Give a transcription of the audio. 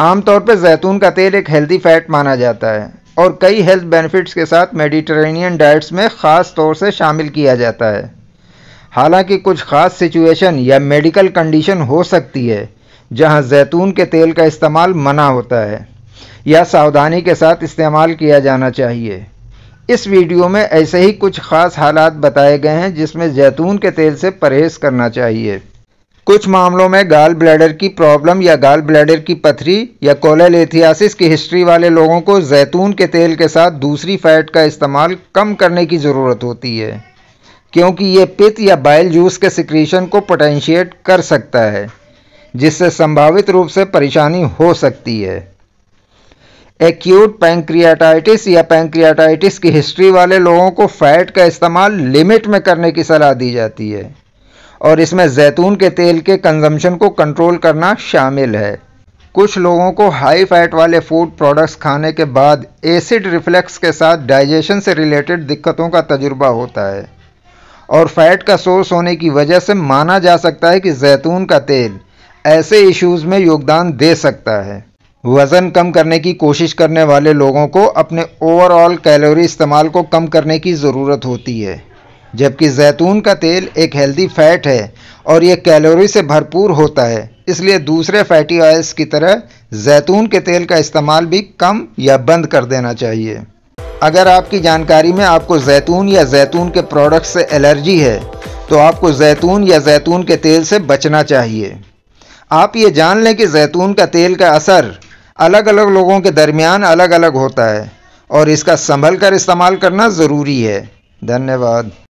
आमतौर पर जैतून का तेल एक हेल्दी फैट माना जाता है और कई हेल्थ बेनिफिट्स के साथ मेडिटरेनियन डाइट्स में ख़ास तौर से शामिल किया जाता है हालांकि कुछ ख़ास सिचुएशन या मेडिकल कंडीशन हो सकती है जहां जैतून के तेल का इस्तेमाल मना होता है या सावधानी के साथ इस्तेमाल किया जाना चाहिए इस वीडियो में ऐसे ही कुछ ख़ास हालात बताए गए हैं जिसमें जैतून के तेल से परहेज़ करना चाहिए कुछ मामलों में गाल ब्लैडर की प्रॉब्लम या गाल ब्लैडर की पथरी या कोलेलेथियासिस की हिस्ट्री वाले लोगों को जैतून के तेल के साथ दूसरी फैट का इस्तेमाल कम करने की ज़रूरत होती है क्योंकि ये पित्त या बाइल जूस के सिक्रीशन को पोटेंशिएट कर सकता है जिससे संभावित रूप से परेशानी हो सकती है एक्यूट पैंक्रियाटाइटिस या पैंक्रियाटाइटिस की हिस्ट्री वाले लोगों को फैट का इस्तेमाल लिमिट में करने की सलाह दी जाती है और इसमें जैतून के तेल के कंजम्पशन को कंट्रोल करना शामिल है कुछ लोगों को हाई फैट वाले फूड प्रोडक्ट्स खाने के बाद एसिड रिफ्लेक्स के साथ डाइजेशन से रिलेटेड दिक्कतों का तजुर्बा होता है और फैट का सोर्स होने की वजह से माना जा सकता है कि जैतून का तेल ऐसे इश्यूज में योगदान दे सकता है वज़न कम करने की कोशिश करने वाले लोगों को अपने ओवरऑल कैलोरी इस्तेमाल को कम करने की ज़रूरत होती है जबकि जैतून का तेल एक हेल्दी फैट है और यह कैलोरी से भरपूर होता है इसलिए दूसरे फैटी ऑयल्स की तरह जैतून के तेल का इस्तेमाल भी कम या बंद कर देना चाहिए अगर आपकी जानकारी में आपको जैतून या जैतून के प्रोडक्ट से एलर्जी है तो आपको जैतून या जैतून के तेल से बचना चाहिए आप ये जान लें कि जैतून का तेल का असर अलग अलग लोगों के दरमियान अलग अलग होता है और इसका संभल कर इस्तेमाल करना ज़रूरी है धन्यवाद